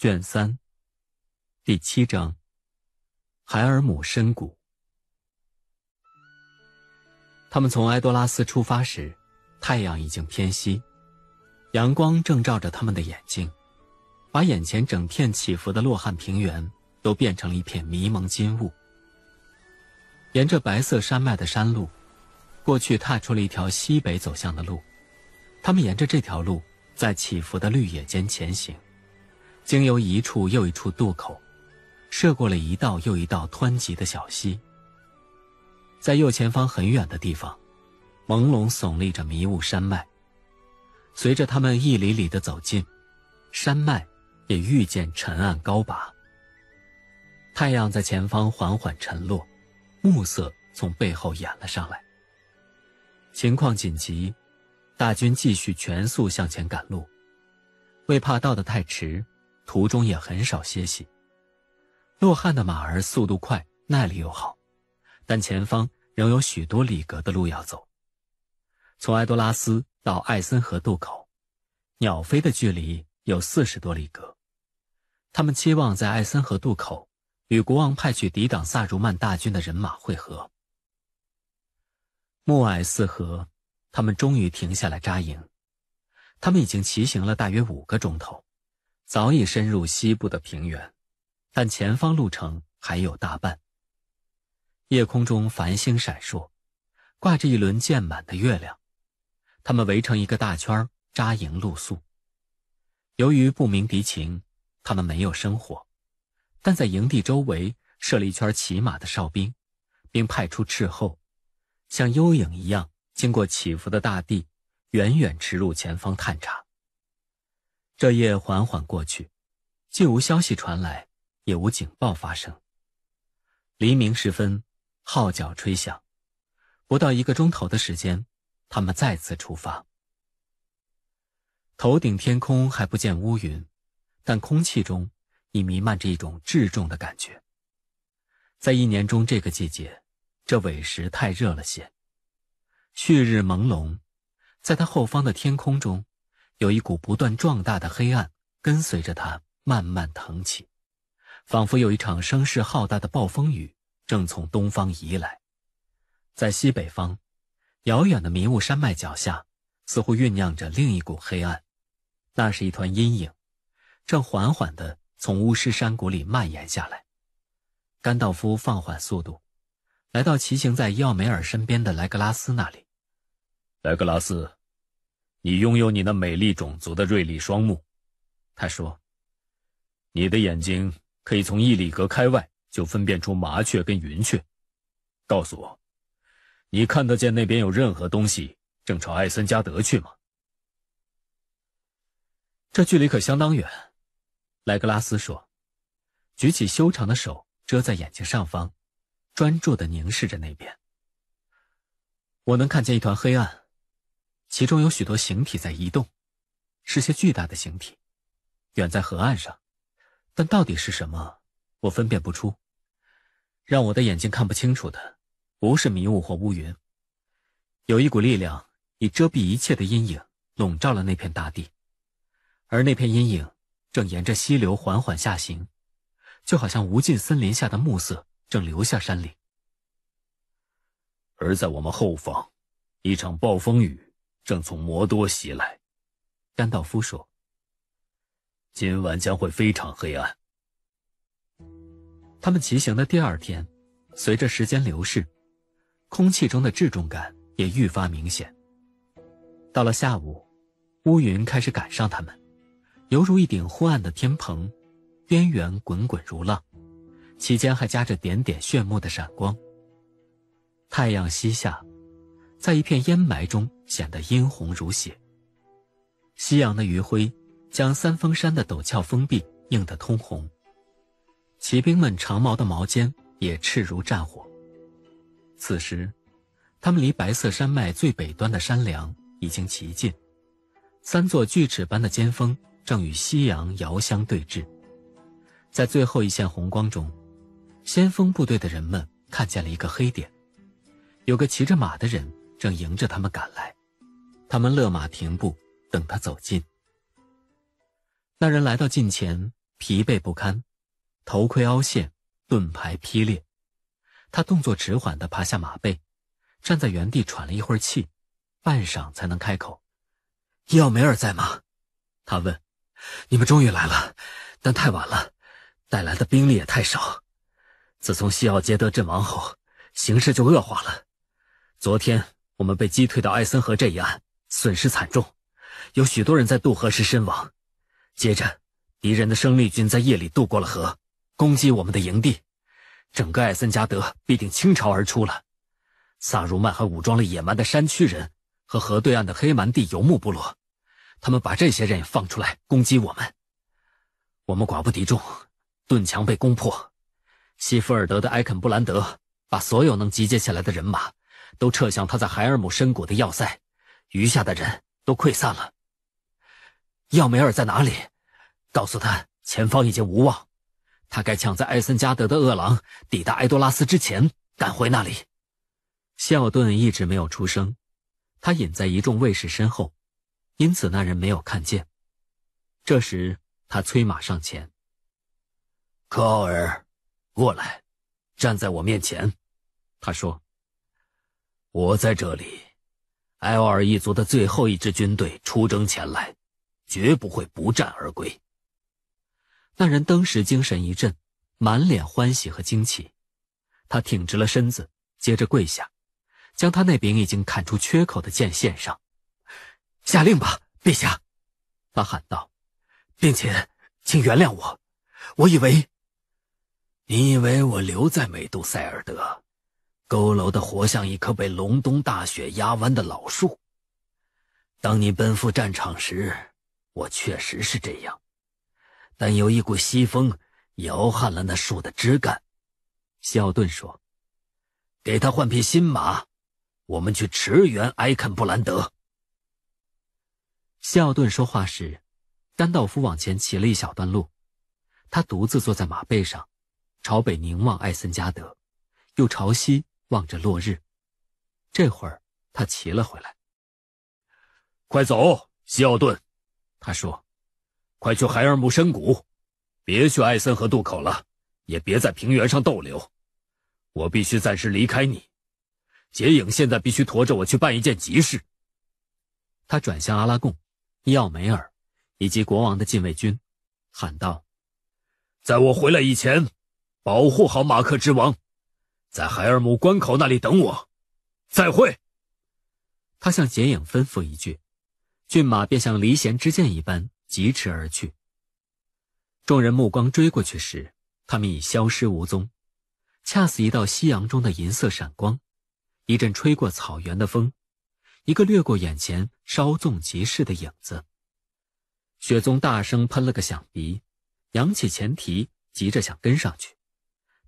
卷三，第七章，海尔姆深谷。他们从埃多拉斯出发时，太阳已经偏西，阳光正照着他们的眼睛，把眼前整片起伏的洛汗平原都变成了一片迷蒙金雾。沿着白色山脉的山路，过去踏出了一条西北走向的路，他们沿着这条路，在起伏的绿野间前行。经由一处又一处渡口，涉过了一道又一道湍急的小溪，在右前方很远的地方，朦胧耸立着迷雾山脉。随着他们一里里地走近，山脉也愈见沉暗高拔。太阳在前方缓缓沉落，暮色从背后掩了上来。情况紧急，大军继续全速向前赶路，为怕到得太迟。途中也很少歇息。洛汉的马儿速度快，耐力又好，但前方仍有许多里格的路要走。从埃多拉斯到艾森河渡口，鸟飞的距离有四十多里格。他们期望在艾森河渡口与国王派去抵挡萨茹曼大军的人马会合。暮霭四合，他们终于停下来扎营。他们已经骑行了大约五个钟头。早已深入西部的平原，但前方路程还有大半。夜空中繁星闪烁，挂着一轮渐满的月亮。他们围成一个大圈扎营露宿。由于不明敌情，他们没有生火，但在营地周围设了一圈骑马的哨兵，并派出斥候，像幽影一样经过起伏的大地，远远驰入前方探查。这夜缓缓过去，既无消息传来，也无警报发生。黎明时分，号角吹响，不到一个钟头的时间，他们再次出发。头顶天空还不见乌云，但空气中已弥漫着一种滞重的感觉。在一年中这个季节，这尾石太热了些。旭日朦胧，在它后方的天空中。有一股不断壮大的黑暗跟随着他慢慢腾起，仿佛有一场声势浩大的暴风雨正从东方移来。在西北方，遥远的迷雾山脉脚下，似乎酝酿着另一股黑暗。那是一团阴影，正缓缓地从巫师山谷里蔓延下来。甘道夫放缓速度，来到骑行在伊奥梅尔身边的莱格拉斯那里。莱格拉斯。你拥有你那美丽种族的锐利双目，他说：“你的眼睛可以从一里格开外就分辨出麻雀跟云雀。”告诉我，你看得见那边有任何东西正朝艾森加德去吗？这距离可相当远，莱格拉斯说，举起修长的手遮在眼睛上方，专注地凝视着那边。我能看见一团黑暗。其中有许多形体在移动，是些巨大的形体，远在河岸上，但到底是什么，我分辨不出。让我的眼睛看不清楚的，不是迷雾或乌云，有一股力量以遮蔽一切的阴影笼罩了那片大地，而那片阴影正沿着溪流缓缓下行，就好像无尽森林下的暮色正流下山岭。而在我们后方，一场暴风雨。正从摩多袭来，甘道夫说：“今晚将会非常黑暗。”他们骑行的第二天，随着时间流逝，空气中的滞重感也愈发明显。到了下午，乌云开始赶上他们，犹如一顶昏暗的天棚，边缘滚滚如浪，其间还夹着点点炫目的闪光。太阳西下，在一片烟霾中。显得殷红如血。夕阳的余晖将三峰山的陡峭峰壁映得通红，骑兵们长矛的矛尖也赤如战火。此时，他们离白色山脉最北端的山梁已经极近，三座锯齿般的尖峰正与夕阳遥相对峙。在最后一线红光中，先锋部队的人们看见了一个黑点，有个骑着马的人正迎着他们赶来。他们勒马停步，等他走近。那人来到近前，疲惫不堪，头盔凹陷，盾牌劈裂。他动作迟缓地爬下马背，站在原地喘了一会儿气，半晌才能开口：“伊奥梅尔在吗？”他问，“你们终于来了，但太晚了，带来的兵力也太少。自从西奥杰德阵亡后，形势就恶化了。昨天我们被击退到艾森河这一岸。”损失惨重，有许多人在渡河时身亡。接着，敌人的生力军在夜里渡过了河，攻击我们的营地。整个艾森加德必定倾巢而出了。萨茹曼还武装了野蛮的山区人和河对岸的黑蛮地游牧部落，他们把这些人也放出来攻击我们。我们寡不敌众，盾墙被攻破。西弗尔德的埃肯布兰德把所有能集结起来的人马，都撤向他在海尔姆深谷的要塞。余下的人都溃散了。要梅尔在哪里？告诉他，前方已经无望，他该抢在艾森加德的饿狼抵达埃多拉斯之前赶回那里。希尔顿一直没有出声，他隐在一众卫士身后，因此那人没有看见。这时，他催马上前。科奥尔，过来，站在我面前。他说：“我在这里。”埃奥尔一族的最后一支军队出征前来，绝不会不战而归。那人登时精神一振，满脸欢喜和惊奇。他挺直了身子，接着跪下，将他那柄已经砍出缺口的剑献上，下令吧，陛下！他喊道，并且请原谅我，我以为。你以为我留在美杜塞尔德。佝偻的，活像一棵被隆冬大雪压弯的老树。当你奔赴战场时，我确实是这样。但有一股西风摇撼了那树的枝干，谢尔顿说：“给他换匹新马，我们去驰援埃肯布兰德。”谢尔顿说话时，甘道夫往前骑了一小段路，他独自坐在马背上，朝北凝望艾森加德，又朝西。望着落日，这会儿他骑了回来。快走，西奥顿，他说：“快去海尔姆深谷，别去艾森河渡口了，也别在平原上逗留。我必须暂时离开你。杰影现在必须驮着我去办一件急事。”他转向阿拉贡、伊奥梅尔以及国王的禁卫军，喊道：“在我回来以前，保护好马克之王。”在海尔姆关口那里等我，再会。他向剪影吩咐一句，骏马便像离弦之箭一般疾驰而去。众人目光追过去时，他们已消失无踪，恰似一道夕阳中的银色闪光，一阵吹过草原的风，一个掠过眼前稍纵即逝的影子。雪宗大声喷了个响鼻，扬起前蹄，急着想跟上去，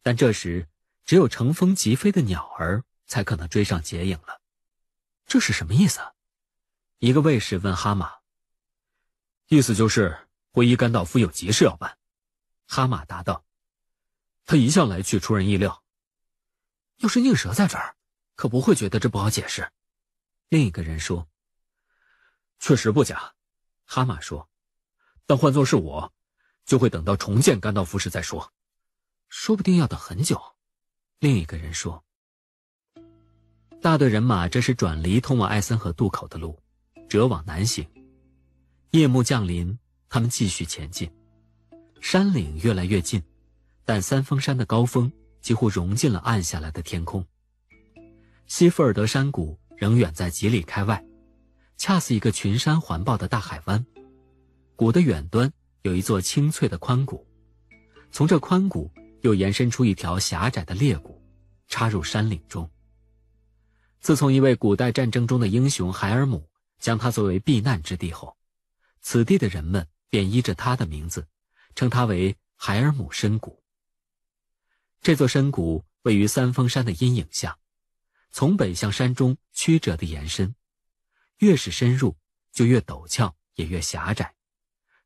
但这时。只有乘风疾飞的鸟儿才可能追上结影了，这是什么意思？一个卫士问哈马。意思就是，怀疑甘道夫有急事要办。哈马答道：“他一向来去出人意料。要是宁蛇在这儿，可不会觉得这不好解释。”另一个人说：“确实不假。”哈马说：“但换做是我，就会等到重建甘道夫时再说，说不定要等很久。”另一个人说：“大队人马这是转离通往艾森河渡口的路，折往南行。夜幕降临，他们继续前进，山岭越来越近，但三峰山的高峰几乎融进了暗下来的天空。西弗尔德山谷仍远在几里开外，恰似一个群山环抱的大海湾。谷的远端有一座清翠的宽谷，从这宽谷。”又延伸出一条狭窄的裂谷，插入山岭中。自从一位古代战争中的英雄海尔姆将它作为避难之地后，此地的人们便依着他的名字，称它为海尔姆深谷。这座深谷位于三峰山的阴影下，从北向山中曲折的延伸，越是深入就越陡峭，也越狭窄，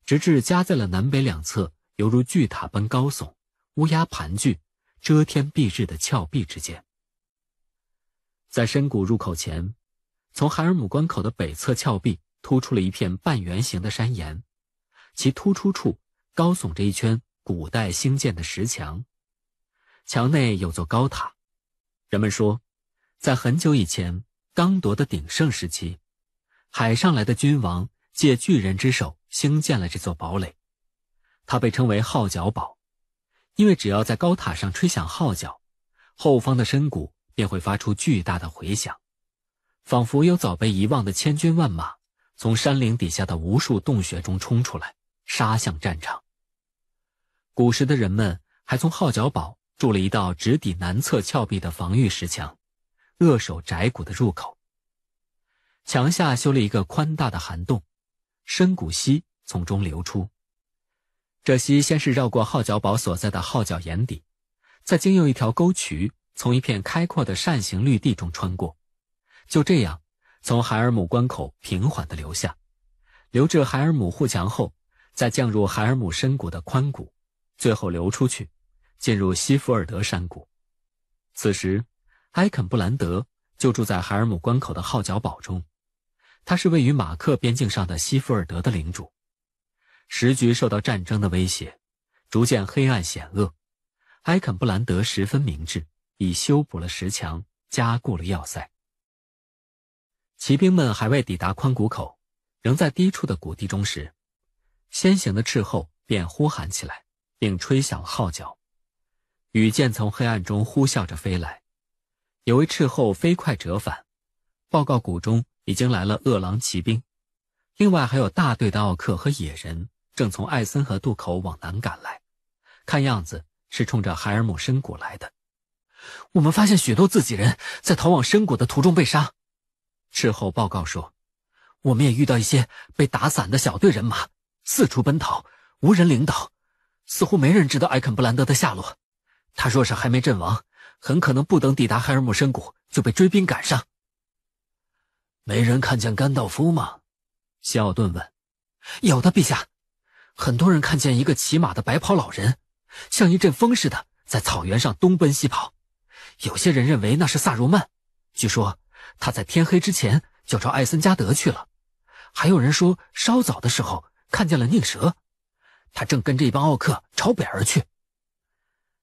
直至夹在了南北两侧，犹如巨塔般高耸。乌鸦盘踞，遮天蔽日的峭壁之间。在深谷入口前，从海尔姆关口的北侧峭壁突出了一片半圆形的山岩，其突出处高耸着一圈古代兴建的石墙，墙内有座高塔。人们说，在很久以前，刚铎的鼎盛时期，海上来的君王借巨人之手兴建了这座堡垒，它被称为号角堡。因为只要在高塔上吹响号角，后方的深谷便会发出巨大的回响，仿佛有早被遗忘的千军万马从山岭底下的无数洞穴中冲出来，杀向战场。古时的人们还从号角堡筑了一道直抵南侧峭壁的防御石墙，扼守窄谷的入口。墙下修了一个宽大的涵洞，深谷溪从中流出。这溪先是绕过号角堡所在的号角岩底，再经由一条沟渠，从一片开阔的扇形绿地中穿过。就这样，从海尔姆关口平缓地流下，流至海尔姆护墙后，再降入海尔姆深谷的宽谷，最后流出去，进入西弗尔德山谷。此时，埃肯布兰德就住在海尔姆关口的号角堡中，他是位于马克边境上的西弗尔德的领主。时局受到战争的威胁，逐渐黑暗险恶。埃肯布兰德十分明智，已修补了石墙，加固了要塞。骑兵们还未抵达宽谷口，仍在低处的谷地中时，先行的斥候便呼喊起来，并吹响号角。羽箭从黑暗中呼啸着飞来，有位斥候飞快折返，报告谷中已经来了恶狼骑兵，另外还有大队的奥克和野人。正从艾森和渡口往南赶来，看样子是冲着海尔姆深谷来的。我们发现许多自己人在逃往深谷的途中被杀。之后报告说，我们也遇到一些被打散的小队人马，四处奔逃，无人领导，似乎没人知道艾肯布兰德的下落。他若是还没阵亡，很可能不等抵达海尔姆深谷就被追兵赶上。没人看见甘道夫吗？西奥顿问。有的，陛下。很多人看见一个骑马的白袍老人，像一阵风似的在草原上东奔西跑。有些人认为那是萨如曼，据说他在天黑之前就朝艾森加德去了。还有人说稍早的时候看见了宁蛇，他正跟着一帮奥克朝北而去。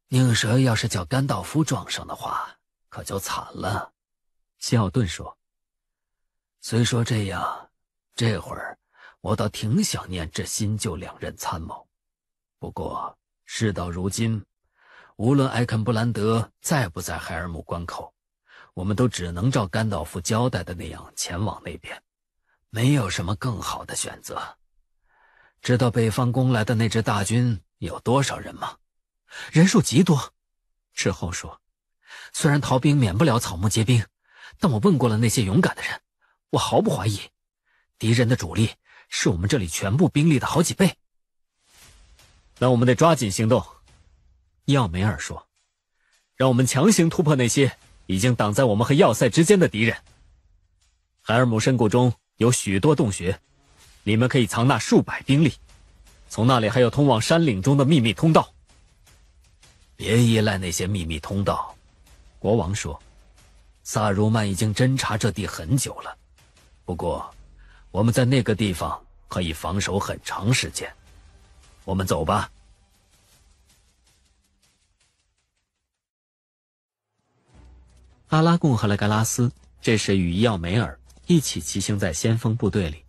宁蛇要是叫甘道夫撞上的话，可就惨了，希奥顿说。虽说这样，这会儿。我倒挺想念这新旧两任参谋，不过事到如今，无论埃肯布兰德在不在海尔姆关口，我们都只能照甘道夫交代的那样前往那边，没有什么更好的选择。知道北方攻来的那支大军有多少人吗？人数极多。之后说，虽然逃兵免不了草木皆兵，但我问过了那些勇敢的人，我毫不怀疑，敌人的主力。是我们这里全部兵力的好几倍。那我们得抓紧行动，伊奥梅尔说：“让我们强行突破那些已经挡在我们和要塞之间的敌人。”海尔姆深谷中有许多洞穴，里面可以藏纳数百兵力。从那里还有通往山岭中的秘密通道。别依赖那些秘密通道，国王说：“萨茹曼已经侦查这地很久了，不过。”我们在那个地方可以防守很长时间。我们走吧。阿拉贡和莱格拉斯这时与伊奥梅尔一起骑行在先锋部队里。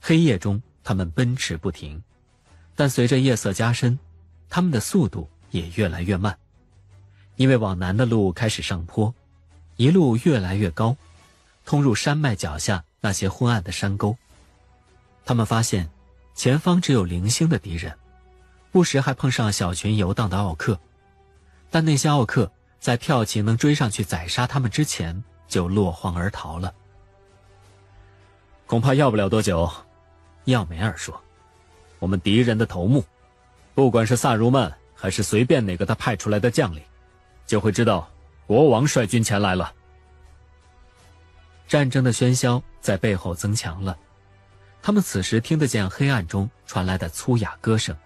黑夜中，他们奔驰不停，但随着夜色加深，他们的速度也越来越慢，因为往南的路开始上坡，一路越来越高，通入山脉脚下。那些昏暗的山沟，他们发现，前方只有零星的敌人，不时还碰上小群游荡的奥克，但那些奥克在跳骑能追上去宰杀他们之前就落荒而逃了。恐怕要不了多久，耀梅尔说：“我们敌人的头目，不管是萨茹曼还是随便哪个他派出来的将领，就会知道国王率军前来了。”战争的喧嚣。在背后增强了，他们此时听得见黑暗中传来的粗哑歌声。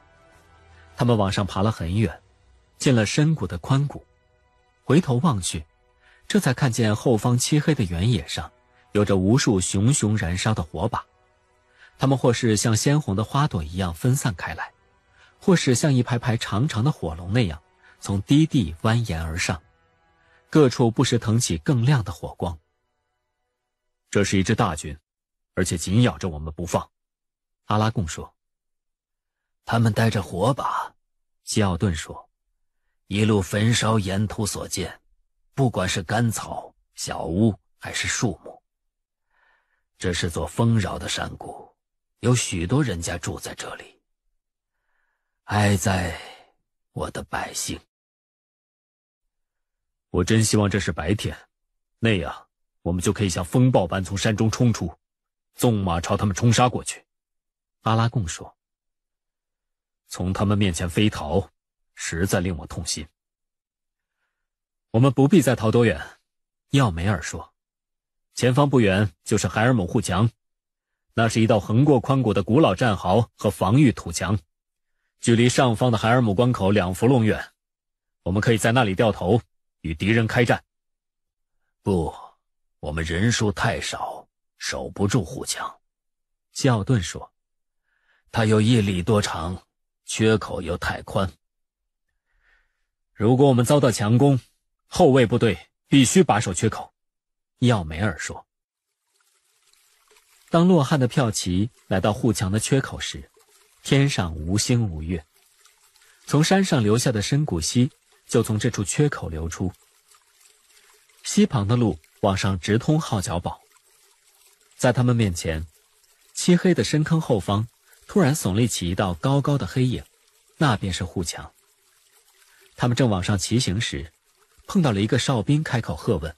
他们往上爬了很远，进了深谷的宽谷，回头望去，这才看见后方漆黑的原野上，有着无数熊熊燃烧的火把。他们或是像鲜红的花朵一样分散开来，或是像一排排长长的火龙那样，从低地蜿蜒而上，各处不时腾起更亮的火光。这是一支大军，而且紧咬着我们不放。”阿拉贡说。“他们带着火把。”西奥顿说，“一路焚烧沿途所见，不管是干草、小屋还是树木。”这是座丰饶的山谷，有许多人家住在这里。哀哉，我的百姓！我真希望这是白天，那样。我们就可以像风暴般从山中冲出，纵马朝他们冲杀过去。”阿拉贡说，“从他们面前飞逃，实在令我痛心。”我们不必再逃多远，耀梅尔说，“前方不远就是海尔姆护墙，那是一道横过宽谷的古老战壕和防御土墙，距离上方的海尔姆关口两弗隆远。我们可以在那里掉头，与敌人开战。”不。我们人数太少，守不住护墙。西奥顿说：“它有一里多长，缺口又太宽。如果我们遭到强攻，后卫部队必须把守缺口。”耶奥梅尔说。当洛汉的票骑来到护墙的缺口时，天上无星无月，从山上流下的深谷溪就从这处缺口流出，溪旁的路。往上直通号角堡。在他们面前，漆黑的深坑后方突然耸立起一道高高的黑影，那便是护墙。他们正往上骑行时，碰到了一个哨兵，开口喝问：“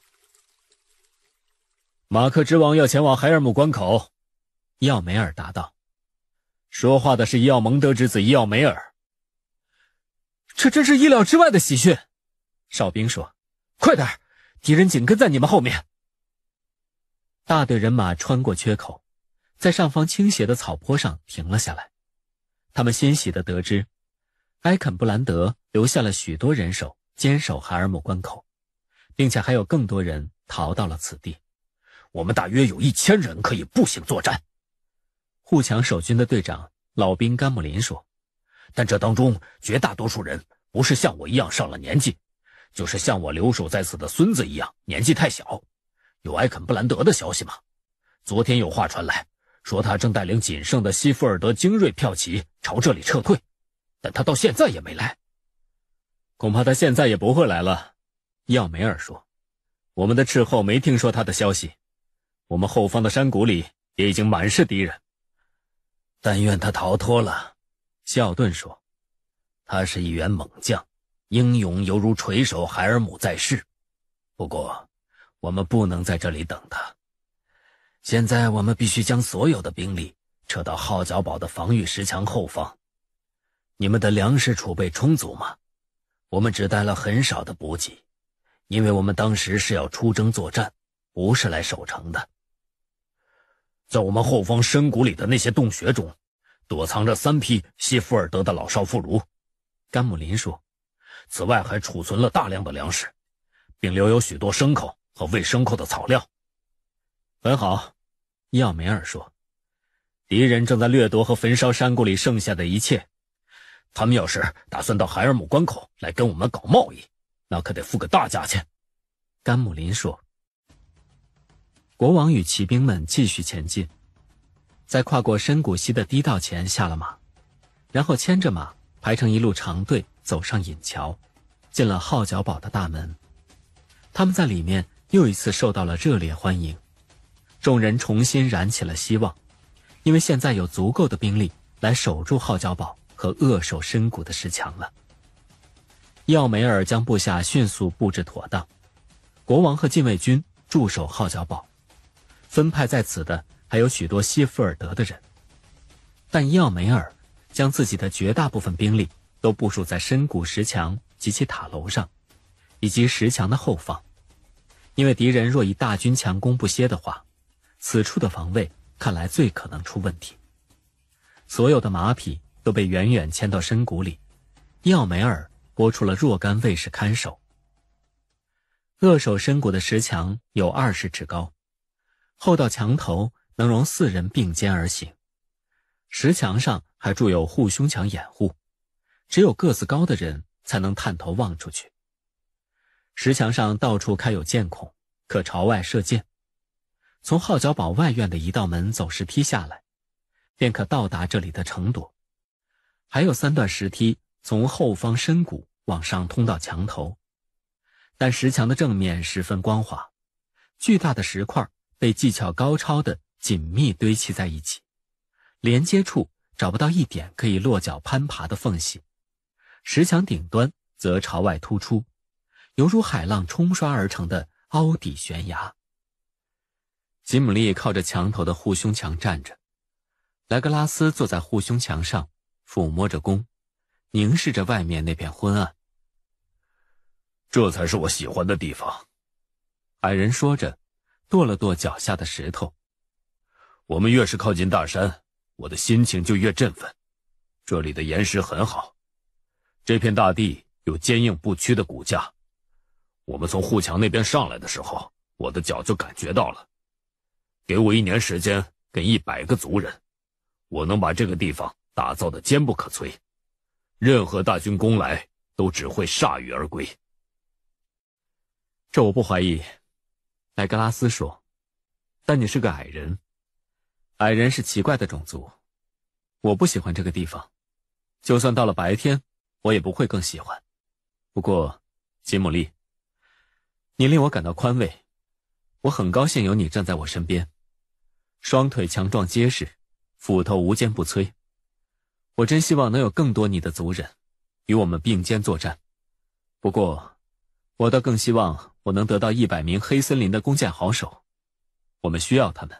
马克之王要前往海尔姆关口。”伊奥梅尔答道：“说话的是伊奥蒙德之子伊奥梅尔。”这真是意料之外的喜讯，哨兵说：“快点！”敌人紧跟在你们后面。大队人马穿过缺口，在上方倾斜的草坡上停了下来。他们欣喜地得知，埃肯布兰德留下了许多人手坚守海尔姆关口，并且还有更多人逃到了此地。我们大约有一千人可以步行作战，护墙守军的队长老兵甘姆林说。但这当中绝大多数人不是像我一样上了年纪。就是像我留守在此的孙子一样，年纪太小。有埃肯布兰德的消息吗？昨天有话传来，说他正带领仅剩的西弗尔德精锐骠骑朝这里撤退，但他到现在也没来。恐怕他现在也不会来了。亚梅尔说：“我们的斥候没听说他的消息，我们后方的山谷里也已经满是敌人。但愿他逃脱了。”希尔顿说：“他是一员猛将。”英勇犹如锤手海尔姆在世，不过，我们不能在这里等他。现在我们必须将所有的兵力撤到号角堡的防御石墙后方。你们的粮食储备充足吗？我们只带了很少的补给，因为我们当时是要出征作战，不是来守城的。在我们后方深谷里的那些洞穴中，躲藏着三批西福尔德的老少妇孺。甘姆林说。此外，还储存了大量的粮食，并留有许多牲口和喂牲口的草料。很好，亚梅尔说：“敌人正在掠夺和焚烧山谷里剩下的一切。他们要是打算到海尔姆关口来跟我们搞贸易，那可得付个大价钱。”甘姆林说。国王与骑兵们继续前进，在跨过深谷溪的堤道前下了马，然后牵着马排成一路长队。走上引桥，进了号角堡的大门。他们在里面又一次受到了热烈欢迎。众人重新燃起了希望，因为现在有足够的兵力来守住号角堡和扼守深谷的石墙了。伊奥梅尔将部下迅速布置妥当，国王和禁卫军驻守号角堡，分派在此的还有许多西弗尔德的人。但伊奥梅尔将自己的绝大部分兵力。都部署在深谷石墙及其塔楼上，以及石墙的后方，因为敌人若以大军强攻不歇的话，此处的防卫看来最可能出问题。所有的马匹都被远远牵到深谷里，奥梅尔拨出了若干卫士看守。扼守深谷的石墙有二十尺高，厚到墙头能容四人并肩而行，石墙上还筑有护胸墙掩护。只有个子高的人才能探头望出去。石墙上到处开有箭孔，可朝外射箭。从号角堡外院的一道门走石梯下来，便可到达这里的城垛。还有三段石梯从后方深谷往上通到墙头，但石墙的正面十分光滑，巨大的石块被技巧高超的紧密堆砌在一起，连接处找不到一点可以落脚攀爬的缝隙。石墙顶端则朝外突出，犹如海浪冲刷而成的凹底悬崖。吉姆利靠着墙头的护胸墙站着，莱格拉斯坐在护胸墙上，抚摸着弓，凝视着外面那片昏暗。这才是我喜欢的地方，矮人说着，跺了跺脚下的石头。我们越是靠近大山，我的心情就越振奋。这里的岩石很好。这片大地有坚硬不屈的骨架，我们从护墙那边上来的时候，我的脚就感觉到了。给我一年时间跟一百个族人，我能把这个地方打造的坚不可摧，任何大军攻来都只会铩羽而归。这我不怀疑，艾格拉斯说，但你是个矮人，矮人是奇怪的种族，我不喜欢这个地方，就算到了白天。我也不会更喜欢，不过，吉姆利。你令我感到宽慰，我很高兴有你站在我身边，双腿强壮结实，斧头无坚不摧。我真希望能有更多你的族人，与我们并肩作战。不过，我倒更希望我能得到一百名黑森林的弓箭好手，我们需要他们。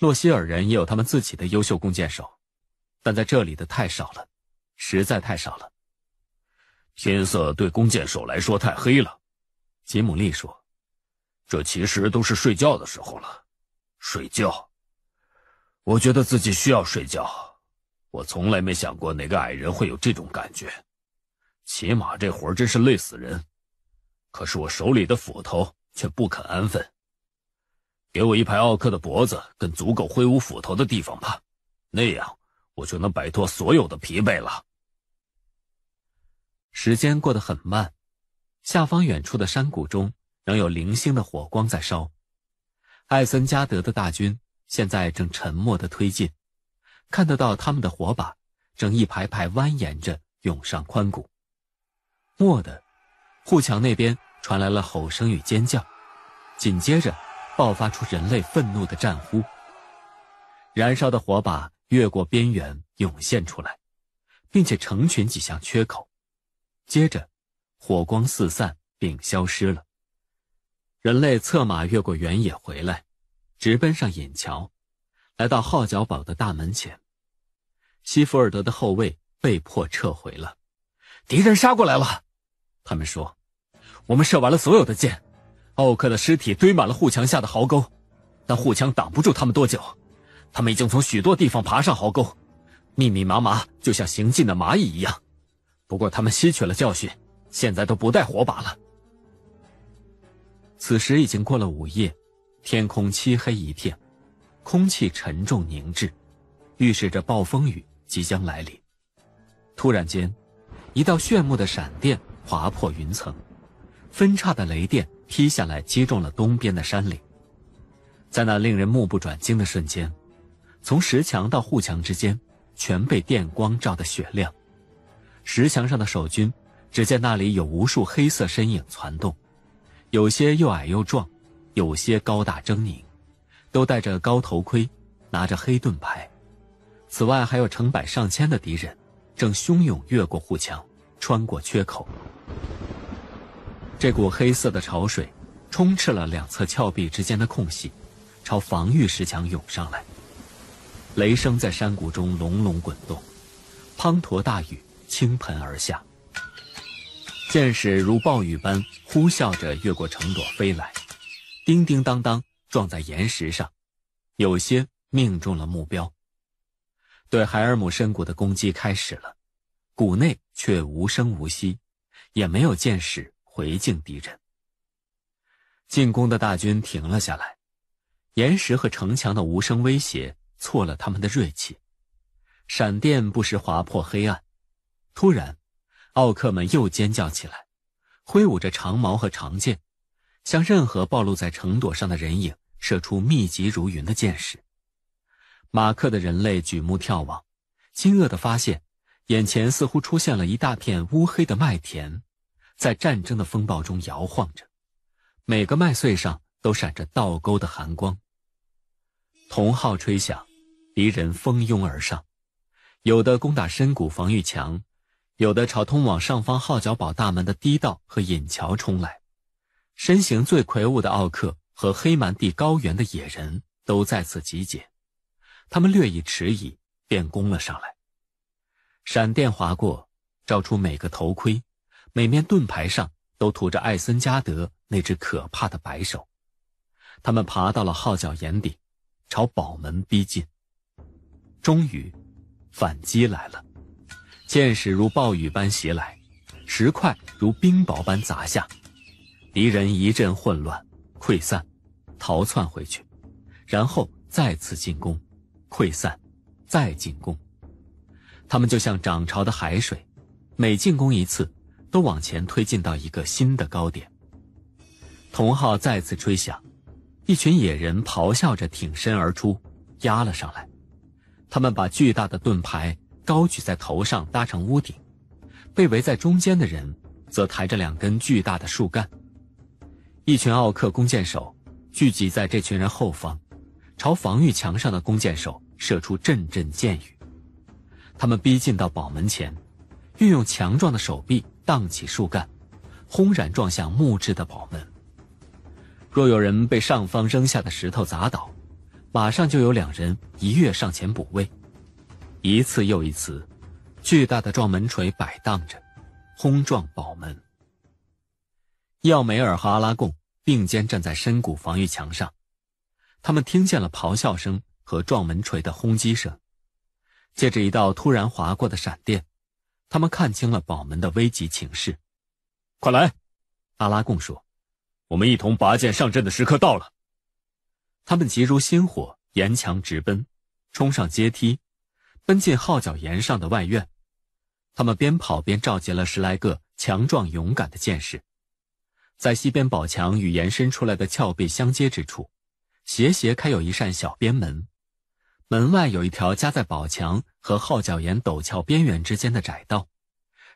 洛希尔人也有他们自己的优秀弓箭手，但在这里的太少了。实在太少了。天色对弓箭手来说太黑了，吉姆利说：“这其实都是睡觉的时候了。睡觉，我觉得自己需要睡觉。我从来没想过哪个矮人会有这种感觉。骑马这活真是累死人，可是我手里的斧头却不肯安分。给我一排奥克的脖子跟足够挥舞斧头的地方吧，那样我就能摆脱所有的疲惫了。”时间过得很慢，下方远处的山谷中仍有零星的火光在烧。艾森加德的大军现在正沉默的推进，看得到他们的火把正一排排蜿蜒着涌上宽谷。蓦地，护墙那边传来了吼声与尖叫，紧接着爆发出人类愤怒的战呼。燃烧的火把越过边缘涌现出来，并且成群挤向缺口。接着，火光四散并消失了。人类策马越过原野回来，直奔上引桥，来到号角堡的大门前。西弗尔德的后卫被迫撤回了。敌人杀过来了，他们说：“我们射完了所有的箭，奥克的尸体堆满了护墙下的壕沟，但护墙挡不住他们多久。他们已经从许多地方爬上壕沟，密密麻麻，就像行进的蚂蚁一样。”不过他们吸取了教训，现在都不带火把了。此时已经过了午夜，天空漆黑一片，空气沉重凝滞，预示着暴风雨即将来临。突然间，一道炫目的闪电划破云层，分叉的雷电劈下来，击中了东边的山岭。在那令人目不转睛的瞬间，从石墙到护墙之间，全被电光照得雪亮。石墙上的守军，只见那里有无数黑色身影攒动，有些又矮又壮，有些高大狰狞，都戴着高头盔，拿着黑盾牌。此外，还有成百上千的敌人，正汹涌越过护墙，穿过缺口。这股黑色的潮水，充斥了两侧峭壁之间的空隙，朝防御石墙涌上来。雷声在山谷中隆隆滚动，滂沱大雨。倾盆而下，箭矢如暴雨般呼啸着越过城垛飞来，叮叮当当撞在岩石上，有些命中了目标。对海尔姆深谷的攻击开始了，谷内却无声无息，也没有箭矢回敬敌人。进攻的大军停了下来，岩石和城墙的无声威胁挫了他们的锐气，闪电不时划破黑暗。突然，奥克们又尖叫起来，挥舞着长矛和长剑，向任何暴露在城垛上的人影射出密集如云的箭矢。马克的人类举目眺望，惊愕的发现，眼前似乎出现了一大片乌黑的麦田，在战争的风暴中摇晃着，每个麦穗上都闪着倒钩的寒光。铜号吹响，敌人蜂拥而上，有的攻打深谷防御墙。有的朝通往上方号角堡大门的地道和引桥冲来，身形最魁梧的奥克和黑蛮地高原的野人都在此集结。他们略一迟疑，便攻了上来。闪电划过，照出每个头盔、每面盾牌上都涂着艾森加德那只可怕的白手。他们爬到了号角岩顶，朝堡门逼近。终于，反击来了。箭矢如暴雨般袭来，石块如冰雹般砸下，敌人一阵混乱，溃散，逃窜回去，然后再次进攻，溃散，再进攻。他们就像涨潮的海水，每进攻一次，都往前推进到一个新的高点。铜号再次吹响，一群野人咆哮着挺身而出，压了上来。他们把巨大的盾牌。高举在头上，搭成屋顶；被围在中间的人，则抬着两根巨大的树干。一群奥克弓箭手聚集在这群人后方，朝防御墙上的弓箭手射出阵阵箭雨。他们逼近到堡门前，运用强壮的手臂荡起树干，轰然撞向木质的堡门。若有人被上方扔下的石头砸倒，马上就有两人一跃上前补位。一次又一次，巨大的撞门锤摆荡着，轰撞宝门。奥梅尔和阿拉贡并肩站在深谷防御墙上，他们听见了咆哮声和撞门锤的轰击声。借着一道突然划过的闪电，他们看清了宝门的危急情势。快来，阿拉贡说：“我们一同拔剑上阵的时刻到了。”他们急如星火，沿墙直奔，冲上阶梯。奔进号角岩上的外院，他们边跑边召集了十来个强壮勇敢的剑士，在西边宝墙与延伸出来的峭壁相接之处，斜斜开有一扇小边门，门外有一条夹在宝墙和号角岩陡峭边缘之间的窄道，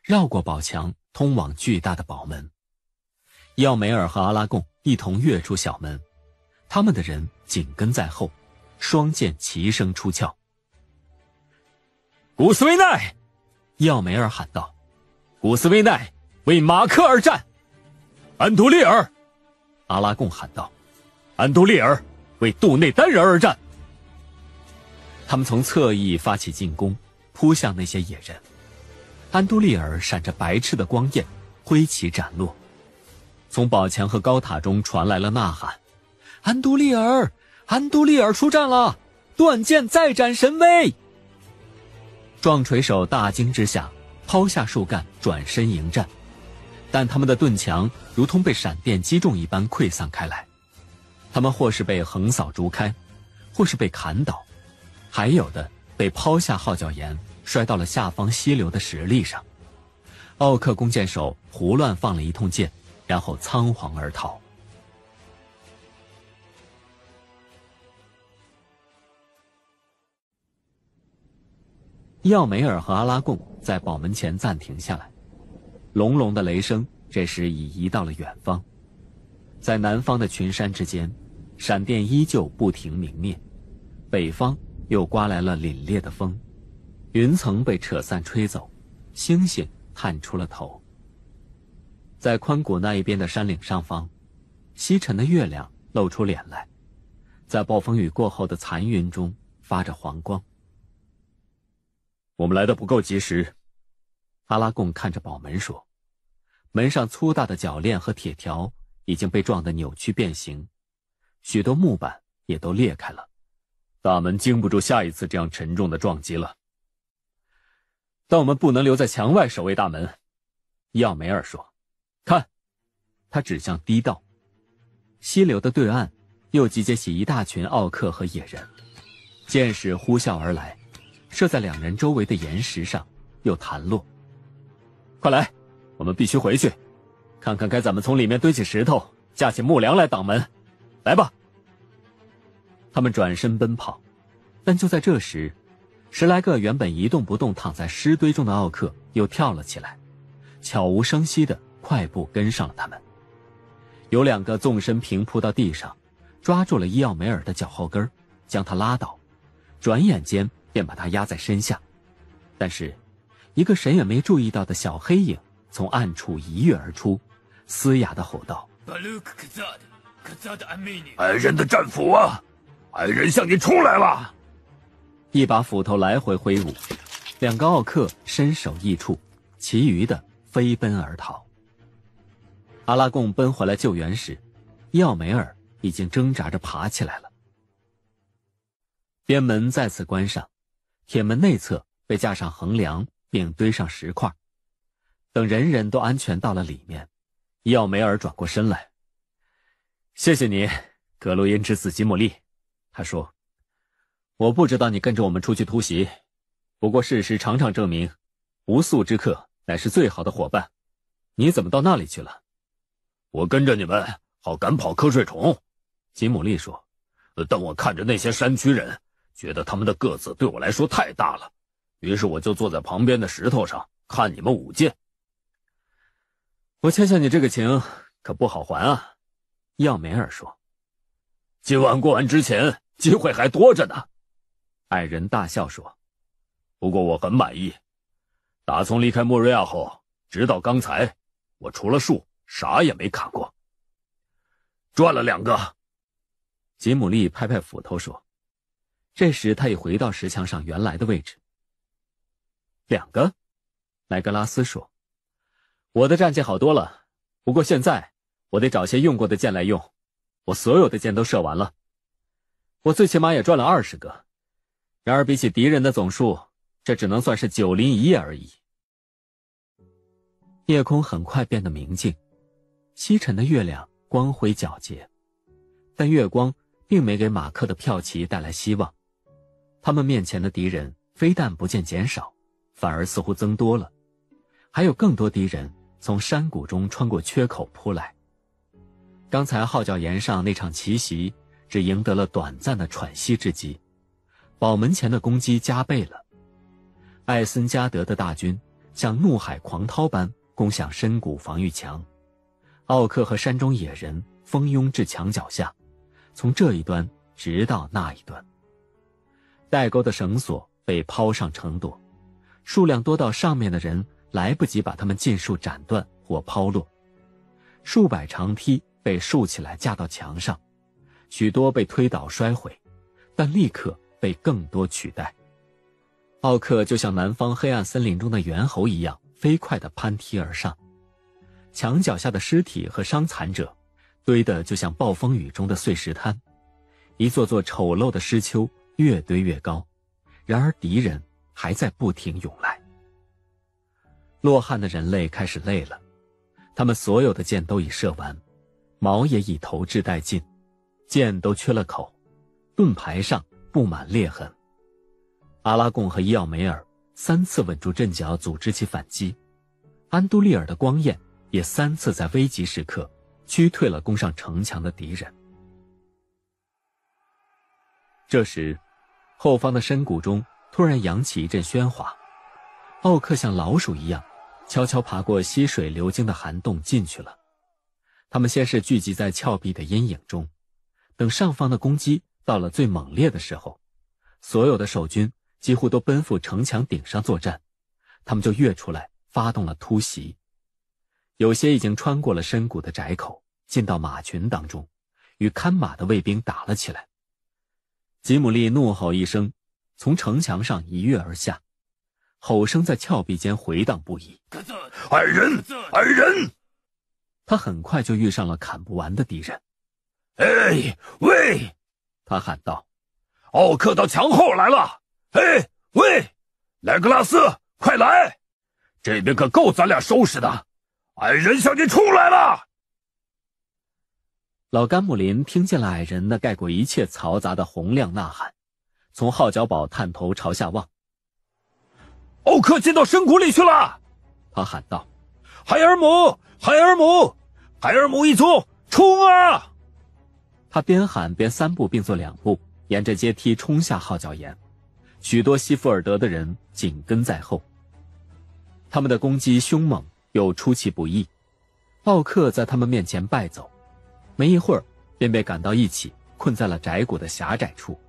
绕过宝墙，通往巨大的宝门。伊奥梅尔和阿拉贡一同跃出小门，他们的人紧跟在后，双剑齐声出鞘。古斯威奈，耀梅尔喊道：“古斯威奈为马克而战。”安杜利尔，阿拉贡喊道：“安杜利尔为杜内丹人而战。”他们从侧翼发起进攻，扑向那些野人。安杜利尔闪着白炽的光焰，挥旗斩落。从宝墙和高塔中传来了呐喊：“安杜利尔，安杜利尔出战了，断剑再展神威！”撞锤手大惊之下，抛下树干，转身迎战，但他们的盾墙如同被闪电击中一般溃散开来，他们或是被横扫逐开，或是被砍倒，还有的被抛下号角岩，摔到了下方溪流的石砾上。奥克弓箭手胡乱放了一通箭，然后仓皇而逃。耀梅尔和阿拉贡在堡门前暂停下来。隆隆的雷声这时已移到了远方，在南方的群山之间，闪电依旧不停明灭。北方又刮来了凛冽的风，云层被扯散吹走，星星探出了头。在宽谷那一边的山岭上方，西沉的月亮露出脸来，在暴风雨过后的残云中发着黄光。我们来的不够及时，阿拉贡看着宝门说：“门上粗大的铰链和铁条已经被撞得扭曲变形，许多木板也都裂开了，大门经不住下一次这样沉重的撞击了。”但我们不能留在墙外守卫大门，伊奥梅尔说：“看，他指向低道，溪流的对岸又集结起一大群奥克和野人，箭矢呼啸而来。”射在两人周围的岩石上，又弹落。快来，我们必须回去，看看该怎么从里面堆起石头，架起木梁来挡门。来吧。他们转身奔跑，但就在这时，十来个原本一动不动躺在尸堆中的奥克又跳了起来，悄无声息的快步跟上了他们。有两个纵身平扑到地上，抓住了伊奥梅尔的脚后跟，将他拉倒。转眼间。便把他压在身下，但是，一个谁也没注意到的小黑影从暗处一跃而出，嘶哑的吼道：“矮人的战斧啊！矮人向你出来了！”一把斧头来回挥舞，两个奥克身首异处，其余的飞奔而逃。阿拉贡奔回来救援时，奥梅尔已经挣扎着爬起来了。边门再次关上。铁门内侧被架上横梁，并堆上石块，等人人都安全到了里面，伊奥梅尔转过身来。谢谢你，格洛因之子吉姆利，他说：“我不知道你跟着我们出去突袭，不过事实常常证明，不速之客乃是最好的伙伴。”你怎么到那里去了？我跟着你们，好赶跑瞌睡虫。吉姆利说：“但我看着那些山区人。”觉得他们的个子对我来说太大了，于是我就坐在旁边的石头上看你们舞剑。我欠下你这个情，可不好还啊！亚梅尔说：“今晚过完之前，机会还多着呢。”矮人大笑说：“不过我很满意，打从离开莫瑞亚后，直到刚才，我除了树啥也没砍过。”赚了两个，吉姆利拍拍斧头说。这时，他已回到石墙上原来的位置。两个，莱格拉斯说：“我的战绩好多了，不过现在我得找些用过的箭来用。我所有的箭都射完了，我最起码也赚了二十个。然而，比起敌人的总数，这只能算是九零一夜而已。”夜空很快变得明净，西沉的月亮光辉皎洁，但月光并没给马克的票旗带来希望。他们面前的敌人非但不见减少，反而似乎增多了，还有更多敌人从山谷中穿过缺口扑来。刚才号角岩上那场奇袭只赢得了短暂的喘息之机，堡门前的攻击加倍了。艾森加德的大军像怒海狂涛般攻向深谷防御墙，奥克和山中野人蜂拥至墙脚下，从这一端直到那一端。代沟的绳索被抛上成垛，数量多到上面的人来不及把它们尽数斩断或抛落。数百长梯被竖起来架到墙上，许多被推倒摔毁，但立刻被更多取代。奥克就像南方黑暗森林中的猿猴一样，飞快的攀梯而上。墙角下的尸体和伤残者，堆得就像暴风雨中的碎石滩，一座座丑陋的尸丘。越堆越高，然而敌人还在不停涌来。洛汉的人类开始累了，他们所有的箭都已射完，矛也已投掷殆尽，箭都缺了口，盾牌上布满裂痕。阿拉贡和伊奥梅尔三次稳住阵脚，组织起反击。安都利尔的光焰也三次在危急时刻驱退了攻上城墙的敌人。这时。后方的山谷中突然扬起一阵喧哗，奥克像老鼠一样悄悄爬过溪水流经的涵洞进去了。他们先是聚集在峭壁的阴影中，等上方的攻击到了最猛烈的时候，所有的守军几乎都奔赴城墙顶上作战，他们就跃出来发动了突袭。有些已经穿过了深谷的窄口，进到马群当中，与看马的卫兵打了起来。吉姆利怒吼一声，从城墙上一跃而下，吼声在峭壁间回荡不已。矮人，矮人！他很快就遇上了砍不完的敌人。哎喂！他喊道：“奥克到墙后来了！哎喂！莱格拉斯，快来！这边可够咱俩收拾的！矮人向你冲来了！”老甘木林听见了矮人那盖过一切嘈杂的洪亮呐喊，从号角堡探头朝下望。奥克进到深谷里去了，他喊道：“海尔姆，海尔姆，海尔姆一族，冲啊！”他边喊边三步并作两步，沿着阶梯冲下号角岩。许多西弗尔德的人紧跟在后。他们的攻击凶猛又出其不意，奥克在他们面前败走。没一会儿，便被赶到一起，困在了窄谷的狭窄处。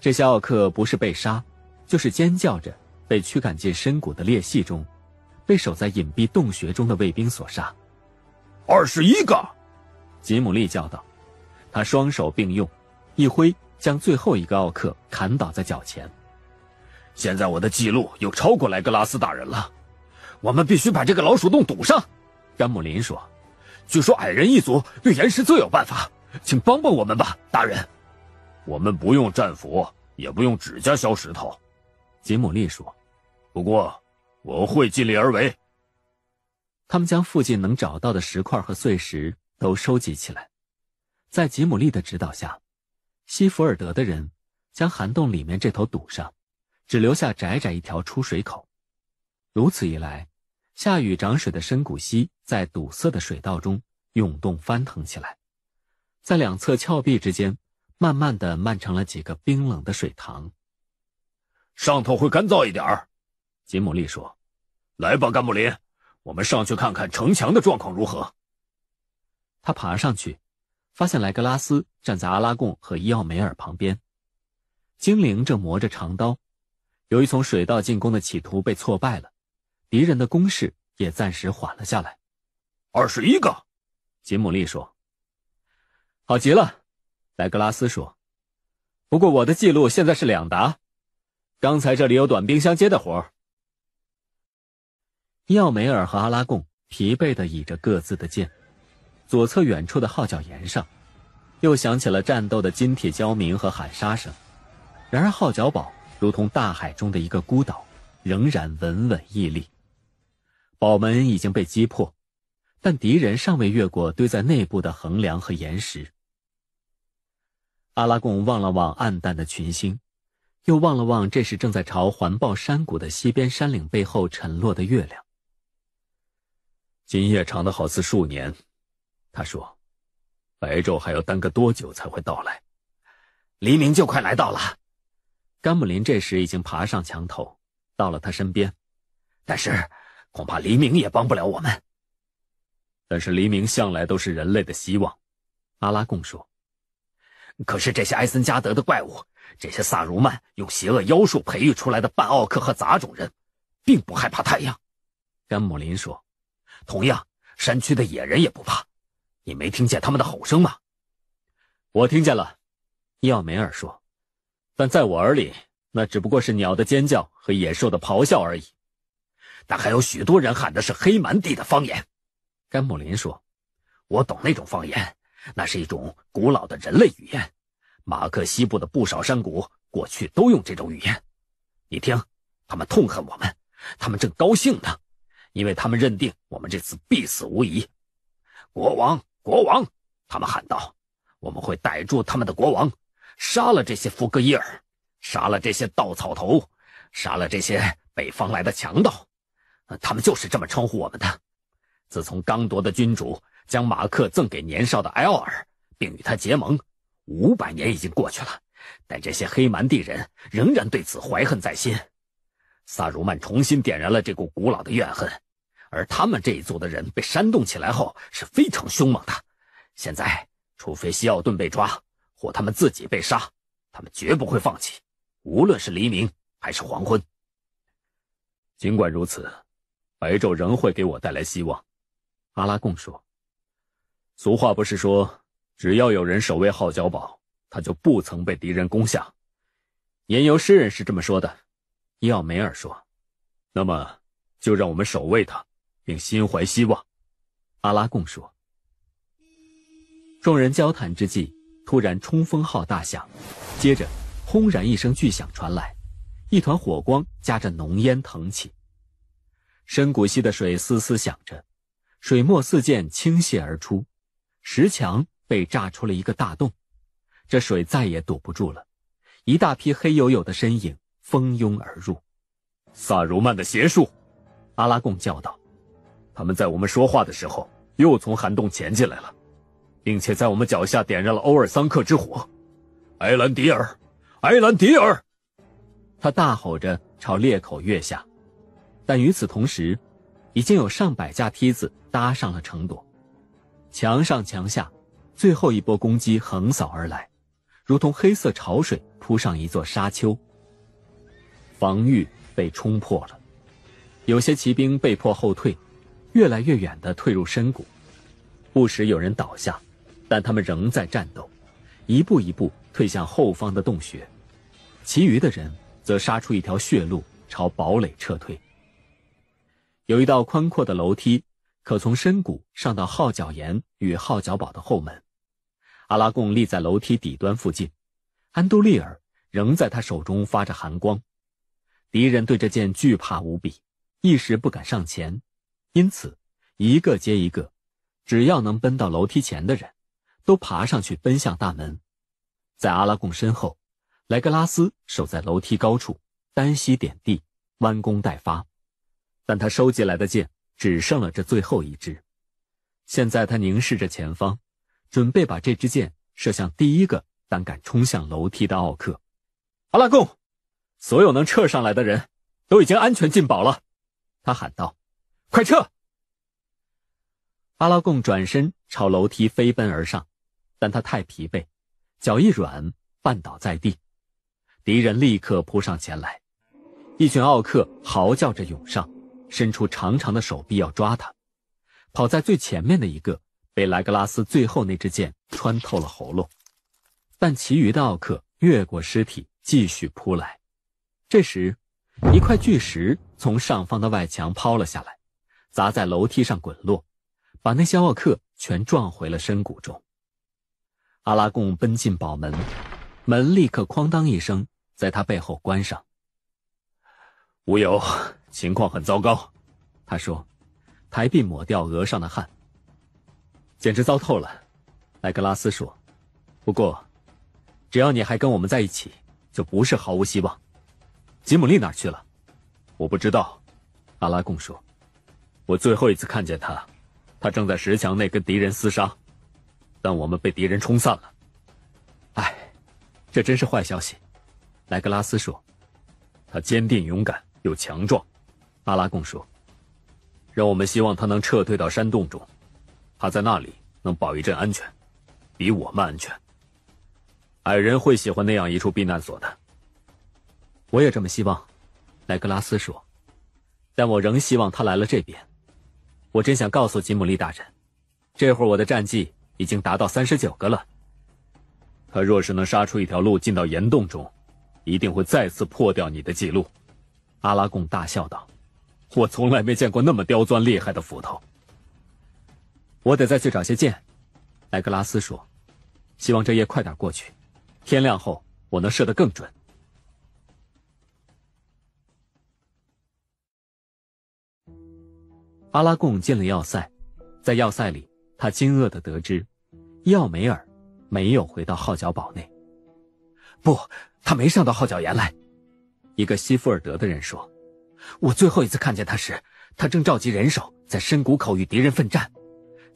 这些奥克不是被杀，就是尖叫着被驱赶进深谷的裂隙中，被守在隐蔽洞穴中的卫兵所杀。二十一个，吉姆利叫道，他双手并用，一挥将最后一个奥克砍倒在脚前。现在我的记录又超过莱格拉斯大人了。我们必须把这个老鼠洞堵上，甘姆林说。据说矮人一族对岩石最有办法，请帮帮我们吧，大人。我们不用战斧，也不用指甲削石头。吉姆利说：“不过我会尽力而为。”他们将附近能找到的石块和碎石都收集起来，在吉姆利的指导下，西弗尔德的人将涵洞里面这头堵上，只留下窄窄一条出水口。如此一来，下雨涨水的深谷溪。在堵塞的水道中涌动翻腾起来，在两侧峭壁之间，慢慢的漫成了几个冰冷的水塘。上头会干燥一点儿，吉姆利说：“来吧，甘布林，我们上去看看城墙的状况如何。”他爬上去，发现莱格拉斯站在阿拉贡和伊奥梅尔旁边，精灵正磨着长刀。由于从水道进攻的企图被挫败了，敌人的攻势也暂时缓了下来。二十一个，吉姆利说：“好极了。”莱格拉斯说：“不过我的记录现在是两达。”刚才这里有短兵相接的活。耀梅尔和阿拉贡疲惫地倚着各自的剑。左侧远处的号角岩上，又响起了战斗的金铁交鸣和喊杀声。然而号角堡如同大海中的一个孤岛，仍然稳稳屹立。堡门已经被击破。但敌人尚未越过堆在内部的横梁和岩石。阿拉贡望了望暗淡的群星，又望了望这时正在朝环抱山谷的西边山岭背后沉落的月亮。今夜长的好似数年，他说：“白昼还要耽搁多久才会到来？黎明就快来到了。”甘姆林这时已经爬上墙头，到了他身边，但是恐怕黎明也帮不了我们。但是黎明向来都是人类的希望，阿拉贡说。可是这些埃森加德的怪物，这些萨茹曼用邪恶妖术培育出来的半奥克和杂种人，并不害怕太阳，甘姆林说。同样，山区的野人也不怕。你没听见他们的吼声吗？我听见了，伊奥梅尔说。但在我耳里，那只不过是鸟的尖叫和野兽的咆哮而已。但还有许多人喊的是黑蛮地的方言。甘木林说：“我懂那种方言，那是一种古老的人类语言。马克西部的不少山谷过去都用这种语言。你听，他们痛恨我们，他们正高兴呢，因为他们认定我们这次必死无疑。国王，国王！他们喊道：‘我们会逮住他们的国王，杀了这些福格伊尔，杀了这些稻草头，杀了这些北方来的强盗。’他们就是这么称呼我们的。”自从刚铎的君主将马克赠给年少的埃奥尔，并与他结盟，五百年已经过去了，但这些黑蛮地人仍然对此怀恨在心。萨鲁曼重新点燃了这股古老的怨恨，而他们这一族的人被煽动起来后是非常凶猛的。现在，除非西奥顿被抓，或他们自己被杀，他们绝不会放弃。无论是黎明还是黄昏。尽管如此，白昼仍会给我带来希望。阿拉贡说：“俗话不是说，只要有人守卫号角堡，他就不曾被敌人攻下。吟游诗人是这么说的。”伊奥梅尔说：“那么，就让我们守卫他，并心怀希望。”阿拉贡说。众人交谈之际，突然冲锋号大响，接着轰然一声巨响传来，一团火光夹着浓烟腾起，深谷溪的水嘶嘶响着。水墨四溅，倾泻而出，石墙被炸出了一个大洞，这水再也堵不住了。一大批黑黝黝的身影蜂拥而入。萨茹曼的邪术，阿拉贡叫道：“他们在我们说话的时候，又从涵洞潜进来了，并且在我们脚下点燃了欧尔桑克之火。”埃兰迪尔，埃兰迪尔，他大吼着朝裂口跃下，但与此同时。已经有上百架梯子搭上了城垛，墙上、墙下，最后一波攻击横扫而来，如同黑色潮水铺上一座沙丘。防御被冲破了，有些骑兵被迫后退，越来越远的退入深谷。不时有人倒下，但他们仍在战斗，一步一步退向后方的洞穴。其余的人则杀出一条血路，朝堡垒撤退。有一道宽阔的楼梯，可从深谷上到号角岩与号角堡的后门。阿拉贡立在楼梯底端附近，安杜利尔仍在他手中发着寒光。敌人对这剑惧怕无比，一时不敢上前。因此，一个接一个，只要能奔到楼梯前的人，都爬上去奔向大门。在阿拉贡身后，莱格拉斯守在楼梯高处，单膝点地，弯弓待发。但他收集来的箭只剩了这最后一支，现在他凝视着前方，准备把这支箭射向第一个胆敢冲向楼梯的奥克。阿拉贡，所有能撤上来的人，都已经安全进堡了。他喊道：“快撤！”阿拉贡转身朝楼梯飞奔而上，但他太疲惫，脚一软绊倒在地。敌人立刻扑上前来，一群奥克嚎叫着涌上。伸出长长的手臂要抓他，跑在最前面的一个被莱格拉斯最后那支箭穿透了喉咙，但其余的奥克越过尸体继续扑来。这时，一块巨石从上方的外墙抛了下来，砸在楼梯上滚落，把那些奥克全撞回了深谷中。阿拉贡奔进宝门，门立刻哐当一声在他背后关上。无有。情况很糟糕，他说，抬臂抹掉额上的汗。简直糟透了，莱格拉斯说。不过，只要你还跟我们在一起，就不是毫无希望。吉姆利哪去了？我不知道，阿拉贡说。我最后一次看见他，他正在石墙内跟敌人厮杀，但我们被敌人冲散了。哎，这真是坏消息，莱格拉斯说。他坚定、勇敢又强壮。阿拉贡说：“让我们希望他能撤退到山洞中，他在那里能保一阵安全，比我们安全。矮人会喜欢那样一处避难所的。”我也这么希望，莱格拉斯说。“但我仍希望他来了这边。我真想告诉吉姆利大人，这会儿我的战绩已经达到三十九个了。他若是能杀出一条路进到岩洞中，一定会再次破掉你的记录。”阿拉贡大笑道。我从来没见过那么刁钻厉害的斧头。我得再去找些剑，莱格拉斯说。希望这夜快点过去，天亮后我能射得更准。阿拉贡进了要塞，在要塞里，他惊愕的得知，伊奥梅尔没有回到号角堡内。不，他没上到号角岩来。一个西弗尔德的人说。我最后一次看见他时，他正召集人手在深谷口与敌人奋战，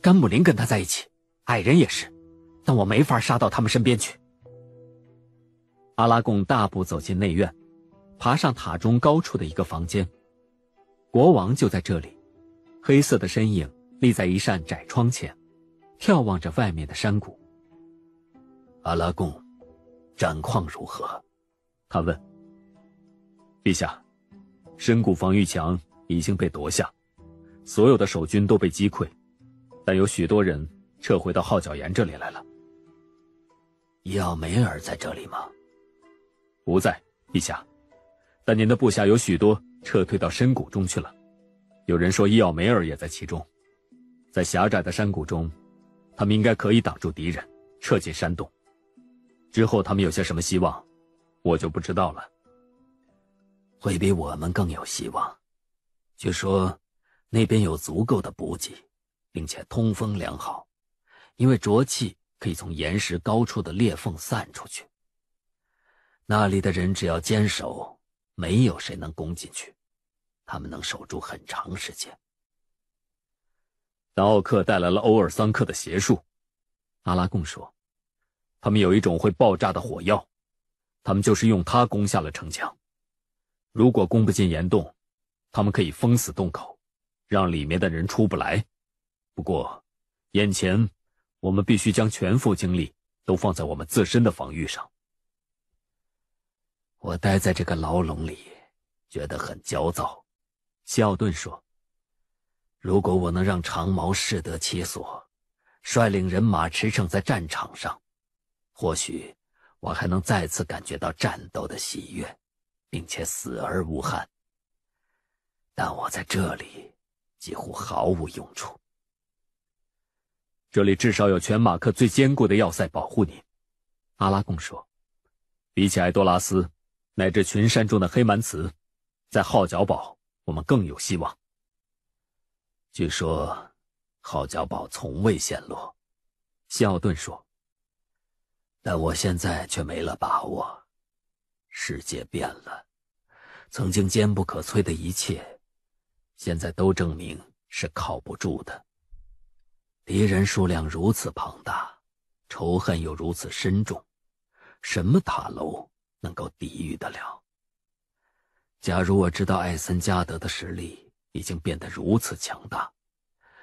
甘姆林跟他在一起，矮人也是，但我没法杀到他们身边去。阿拉贡大步走进内院，爬上塔中高处的一个房间，国王就在这里，黑色的身影立在一扇窄窗前，眺望着外面的山谷。阿拉贡，战况如何？他问。陛下。深谷防御墙已经被夺下，所有的守军都被击溃，但有许多人撤回到号角岩这里来了。伊奥梅尔在这里吗？不在，陛下。但您的部下有许多撤退到深谷中去了，有人说伊奥梅尔也在其中。在狭窄的山谷中，他们应该可以挡住敌人，撤进山洞。之后他们有些什么希望，我就不知道了。会比我们更有希望。据说，那边有足够的补给，并且通风良好，因为浊气可以从岩石高处的裂缝散出去。那里的人只要坚守，没有谁能攻进去，他们能守住很长时间。当奥克带来了欧尔桑克的邪术，阿拉贡说，他们有一种会爆炸的火药，他们就是用它攻下了城墙。如果攻不进岩洞，他们可以封死洞口，让里面的人出不来。不过，眼前我们必须将全副精力都放在我们自身的防御上。我待在这个牢笼里，觉得很焦躁。奥顿说：“如果我能让长矛适得其所，率领人马驰骋在战场上，或许我还能再次感觉到战斗的喜悦。”并且死而无憾，但我在这里几乎毫无用处。这里至少有全马克最坚固的要塞保护你，阿拉贡说。比起埃多拉斯，乃至群山中的黑蛮子，在号角堡我们更有希望。据说号角堡从未陷落，希奥顿说。但我现在却没了把握。世界变了，曾经坚不可摧的一切，现在都证明是靠不住的。敌人数量如此庞大，仇恨又如此深重，什么塔楼能够抵御得了？假如我知道艾森加德的实力已经变得如此强大，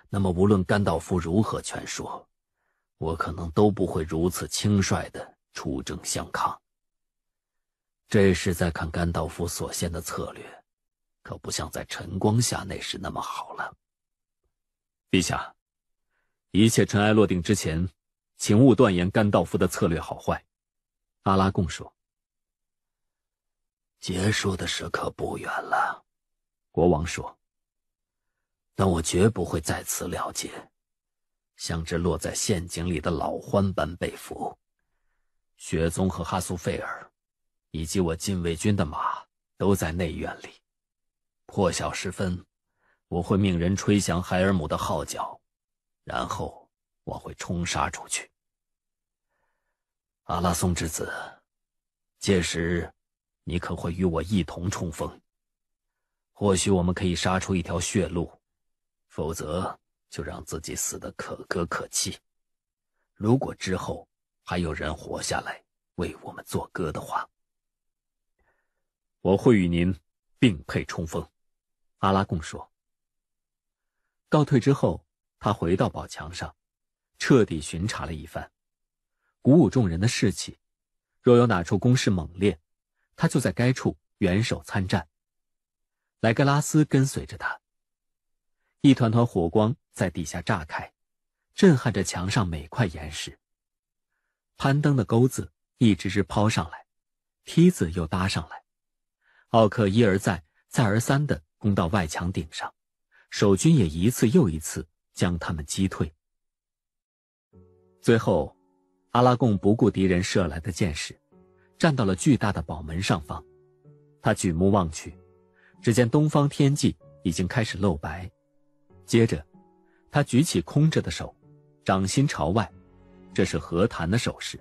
那么无论甘道夫如何劝说，我可能都不会如此轻率的出征相抗。这是在看甘道夫所献的策略，可不像在晨光下那时那么好了。陛下，一切尘埃落定之前，请勿断言甘道夫的策略好坏。”阿拉贡说，“结束的时刻不远了。”国王说，“但我绝不会在此了结，像只落在陷阱里的老獾般被俘。”雪宗和哈苏费尔。以及我禁卫军的马都在内院里。破晓时分，我会命人吹响海尔姆的号角，然后我会冲杀出去。阿拉松之子，届时，你可会与我一同冲锋？或许我们可以杀出一条血路，否则就让自己死得可歌可泣。如果之后还有人活下来为我们作歌的话。我会与您并配冲锋，阿拉贡说。告退之后，他回到堡墙上，彻底巡查了一番，鼓舞众人的士气。若有哪处攻势猛烈，他就在该处援手参战。莱格拉斯跟随着他。一团团火光在底下炸开，震撼着墙上每块岩石。攀登的钩子一只只抛上来，梯子又搭上来。奥克一而再、再而三地攻到外墙顶上，守军也一次又一次将他们击退。最后，阿拉贡不顾敌人射来的箭矢，站到了巨大的堡门上方。他举目望去，只见东方天际已经开始露白。接着，他举起空着的手，掌心朝外，这是和谈的手势。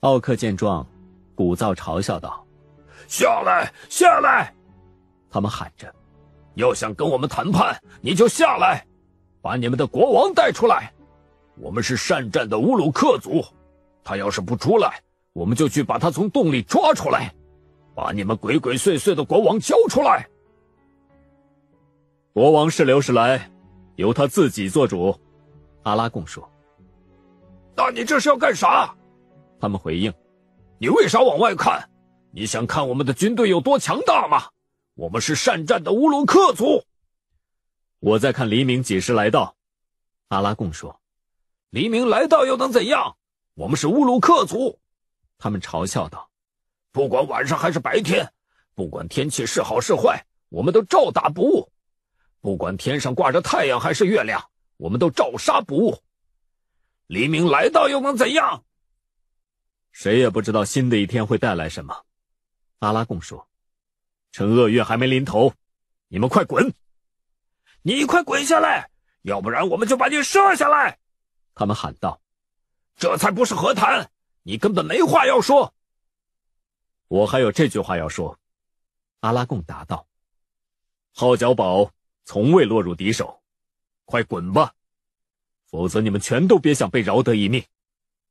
奥克见状，鼓噪嘲笑道。下来，下来！他们喊着：“要想跟我们谈判，你就下来，把你们的国王带出来。我们是善战的乌鲁克族，他要是不出来，我们就去把他从洞里抓出来，把你们鬼鬼祟祟的国王交出来。”国王是留是来，由他自己做主。阿拉贡说：“那你这是要干啥？”他们回应：“你为啥往外看？”你想看我们的军队有多强大吗？我们是善战的乌鲁克族。我在看黎明几时来到。阿拉贡说：“黎明来到又能怎样？我们是乌鲁克族。”他们嘲笑道：“不管晚上还是白天，不管天气是好是坏，我们都照打不误；不管天上挂着太阳还是月亮，我们都照杀不误。黎明来到又能怎样？谁也不知道新的一天会带来什么。”阿拉贡说：“趁厄月还没临头，你们快滚！你快滚下来，要不然我们就把你射下来！”他们喊道：“这才不是和谈，你根本没话要说。”我还有这句话要说，阿拉贡答道：“号角堡从未落入敌手，快滚吧，否则你们全都别想被饶得一命，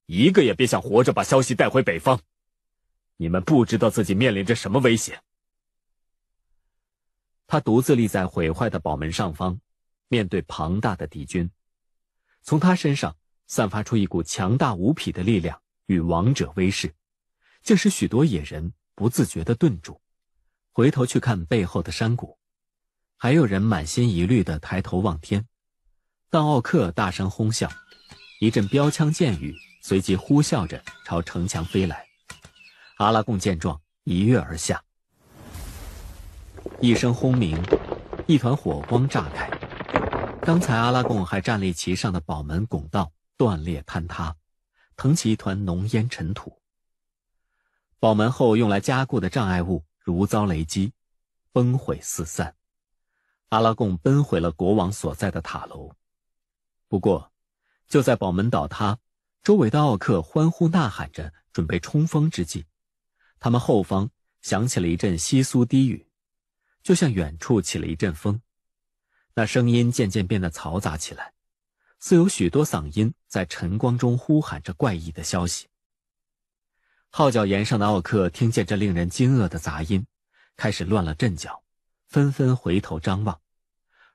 一个也别想活着把消息带回北方。”你们不知道自己面临着什么危险。他独自立在毁坏的宝门上方，面对庞大的敌军，从他身上散发出一股强大无匹的力量与王者威势，竟使许多野人不自觉的顿住，回头去看背后的山谷，还有人满心疑虑的抬头望天。但奥克大声哄笑，一阵标枪箭雨随即呼啸着朝城墙飞来。阿拉贡见状，一跃而下。一声轰鸣，一团火光炸开。刚才阿拉贡还站立其上的宝门拱道断裂坍塌，腾起一团浓烟尘土。宝门后用来加固的障碍物如遭雷击，崩毁四散。阿拉贡奔回了国王所在的塔楼。不过，就在宝门倒塌，周围的奥克欢呼呐喊着准备冲锋之际。他们后方响起了一阵稀疏低语，就像远处起了一阵风。那声音渐渐变得嘈杂起来，似有许多嗓音在晨光中呼喊着怪异的消息。号角岩上的奥克听见这令人惊愕的杂音，开始乱了阵脚，纷纷回头张望。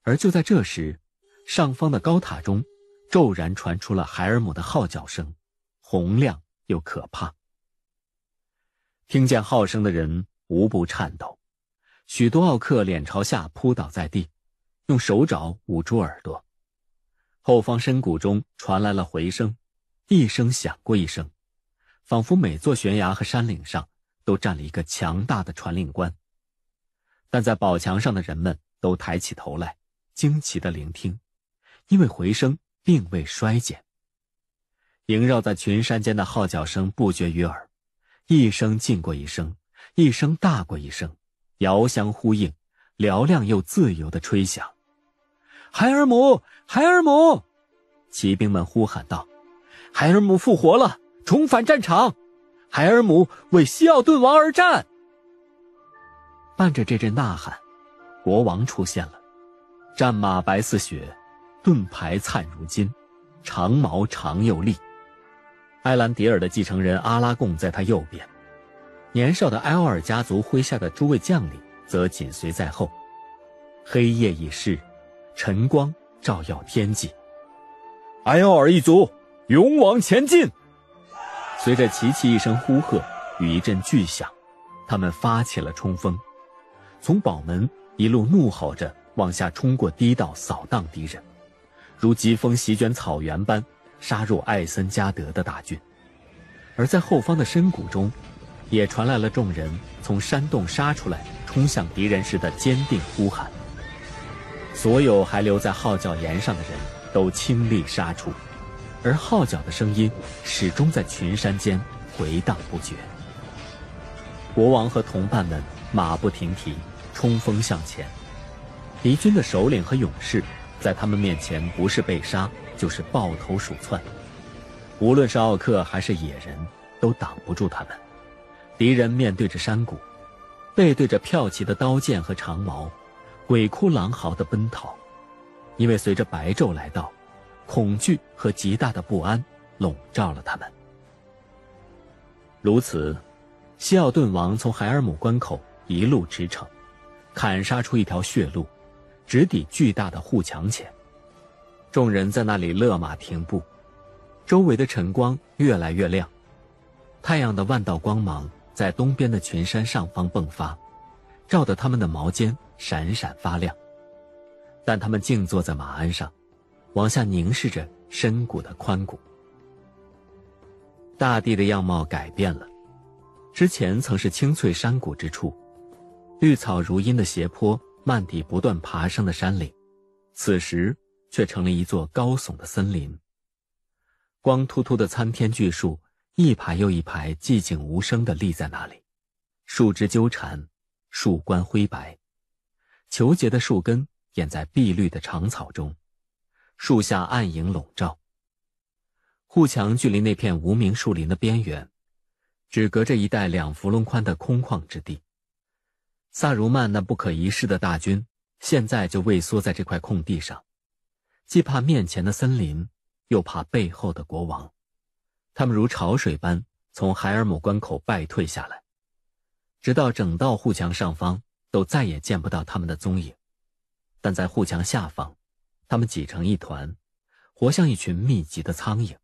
而就在这时，上方的高塔中骤然传出了海尔姆的号角声，洪亮又可怕。听见号声的人无不颤抖，许多奥克脸朝下扑倒在地，用手掌捂住耳朵。后方深谷中传来了回声，一声响过一声，仿佛每座悬崖和山岭上都站了一个强大的传令官。但在堡墙上的人们都抬起头来，惊奇的聆听，因为回声并未衰减。萦绕在群山间的号角声不绝于耳。一声近过一声，一声大过一声，遥相呼应，嘹亮又自由的吹响。海尔姆，海尔姆，骑兵们呼喊道：“海尔姆复活了，重返战场！海尔姆为西奥顿王而战！”伴着这阵呐喊，国王出现了，战马白似雪，盾牌灿如金，长矛长又利。埃兰迪尔的继承人阿拉贡在他右边，年少的埃奥尔家族麾下的诸位将领则紧随在后。黑夜已逝，晨光照耀天际。埃奥尔一族勇往前进，随着齐齐一声呼喝与一阵巨响，他们发起了冲锋，从堡门一路怒吼着往下冲过堤道，扫荡敌人，如疾风席卷草原般。杀入艾森加德的大军，而在后方的深谷中，也传来了众人从山洞杀出来、冲向敌人时的坚定呼喊。所有还留在号角岩上的人都倾力杀出，而号角的声音始终在群山间回荡不绝。国王和同伴们马不停蹄，冲锋向前。敌军的首领和勇士，在他们面前不是被杀。就是抱头鼠窜，无论是奥克还是野人，都挡不住他们。敌人面对着山谷，背对着票起的刀剑和长矛，鬼哭狼嚎的奔逃，因为随着白昼来到，恐惧和极大的不安笼罩了他们。如此，西奥顿王从海尔姆关口一路驰骋，砍杀出一条血路，直抵巨大的护墙前。众人在那里勒马停步，周围的晨光越来越亮，太阳的万道光芒在东边的群山上方迸发，照得他们的毛尖闪闪发亮。但他们静坐在马鞍上，往下凝视着深谷的宽谷。大地的样貌改变了，之前曾是青翠山谷之处，绿草如茵的斜坡，漫地不断爬升的山岭，此时。却成了一座高耸的森林。光秃秃的参天巨树，一排又一排，寂静无声地立在那里，树枝纠缠，树冠灰白，虬结的树根掩在碧绿的长草中，树下暗影笼罩。护墙距离那片无名树林的边缘，只隔着一带两弗隆宽的空旷之地。萨茹曼那不可一世的大军，现在就畏缩在这块空地上。既怕面前的森林，又怕背后的国王，他们如潮水般从海尔姆关口败退下来，直到整道护墙上方都再也见不到他们的踪影，但在护墙下方，他们挤成一团，活像一群密集的苍蝇，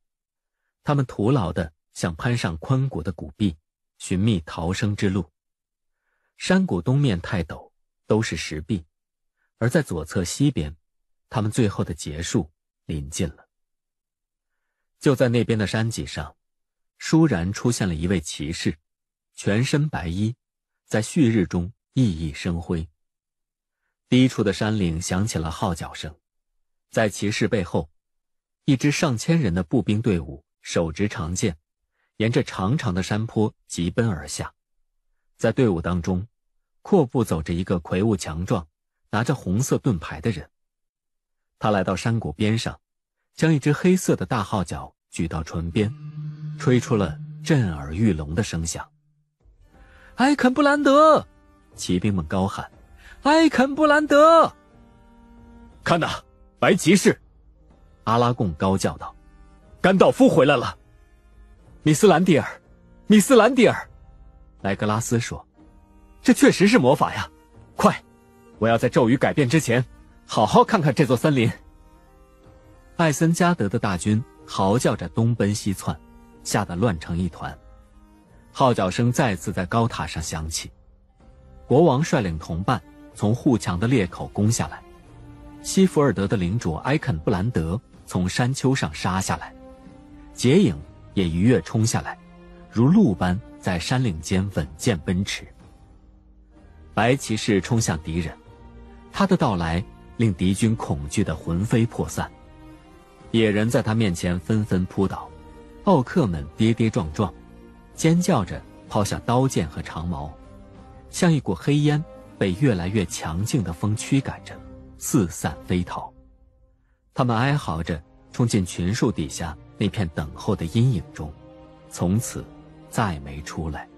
他们徒劳地想攀上宽谷的谷壁，寻觅逃生之路。山谷东面太陡，都是石壁，而在左侧西边。他们最后的结束临近了。就在那边的山脊上，倏然出现了一位骑士，全身白衣，在旭日中熠熠生辉。低处的山岭响起了号角声，在骑士背后，一支上千人的步兵队伍手执长剑，沿着长长的山坡疾奔而下。在队伍当中，阔步走着一个魁梧强壮、拿着红色盾牌的人。他来到山谷边上，将一只黑色的大号角举到唇边，吹出了震耳欲聋的声响。埃肯布兰德，骑兵们高喊：“埃肯布兰德！”看呐，白骑士！阿拉贡高叫道：“甘道夫回来了！”米斯兰蒂尔，米斯兰蒂尔，莱格拉斯说：“这确实是魔法呀！快，我要在咒语改变之前。”好好看看这座森林。艾森加德的大军嚎叫着东奔西窜，吓得乱成一团。号角声再次在高塔上响起，国王率领同伴从护墙的裂口攻下来。西弗尔德的领主埃肯布兰德从山丘上杀下来，杰影也一跃冲下来，如鹿般在山岭间稳健奔驰。白骑士冲向敌人，他的到来。令敌军恐惧的魂飞魄散，野人在他面前纷纷扑倒，奥克们跌跌撞撞，尖叫着抛下刀剑和长矛，像一股黑烟，被越来越强劲的风驱赶着四散飞逃。他们哀嚎着冲进群树底下那片等候的阴影中，从此再没出来。